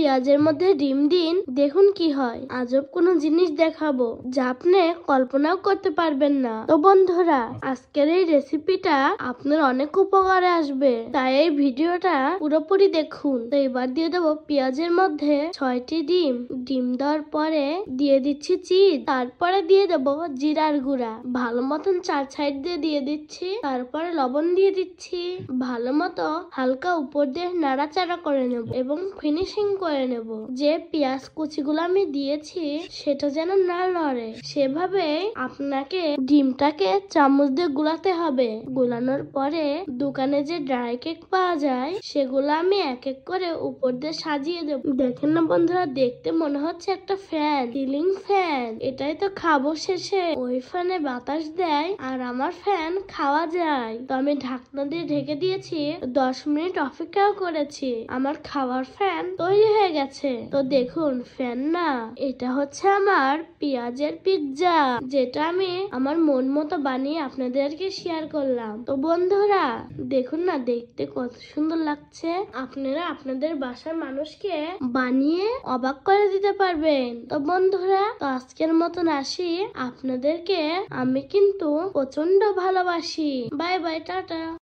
পেঁয়াজের মধ্যে ডিম দিন দেখুন কি হয় আজব কোনো জিনিস দেখাবো যা আপনি কল্পনাও করতে পারবেন না তো বন্ধুরা আজকের এই রেসিপিটা আপনার অনেক উপকারে আসবে তাই এই ভিডিওটা পুরোপুরি দেখুন তো এবার দিয়ে দেবো পেঁয়াজের মধ্যে ছয়টি ডিম ডিম দেওয়ার পরে দিয়ে দিচ্ছি চিজ তারপরে দিয়ে দেবো জিরার গুঁড়া ভালো মতন চার সাইড দিয়ে দিয়ে দিচ্ছি তারপরে লবণ দিয়ে দিচ্ছি ভালো মতো হালকা উপর দিয়ে নাড়াচাড়া করে নেব এবং ফিনিশিং করে করে নেব যে পেঁয়াজ কুচিগুলো আমি দিয়েছি সেটা যেন না লড়ে সেভাবে আপনাকে ডিমটাকে চামচ দিয়ে গুলাতে হবে গুলানোর পরে দোকানে যে ড্রাই কেক পাওয়া যায় সেগুলো আমি এক এক করে উপর দিয়ে সাজিয়ে দেব দেখেন না বন্ধুরা দেখতে মনে হচ্ছে একটা ফ্যান সিলিং ফ্যান এটাই তো খাবো শেষে ওই ফ্যানে বাতাস দেয় আর আমার ফ্যান খাওয়া যায় তো আমি ঢাকনা দিয়ে ঢেকে দিয়েছি দশ মিনিট অপেক্ষাও করেছি আমার খাওয়ার ফ্যান তৈরি হয়ে হয়ে গেছে তো দেখুন ফ্যান না এটা হচ্ছে আমার পেঁয়াজের পিৎজা যেটা আমি আমার মন মতো বানিয়ে আপনাদেরকে শেয়ার করলাম তো বন্ধুরা দেখুন না দেখতে কত সুন্দর লাগছে আপনারা আপনাদের বাসার মানুষকে বানিয়ে অবাক করে দিতে পারবেন তো বন্ধুরা তো আজকের মতন আসি আপনাদেরকে আমি কিন্তু প্রচন্ড ভালোবাসি বাই বাই টাটা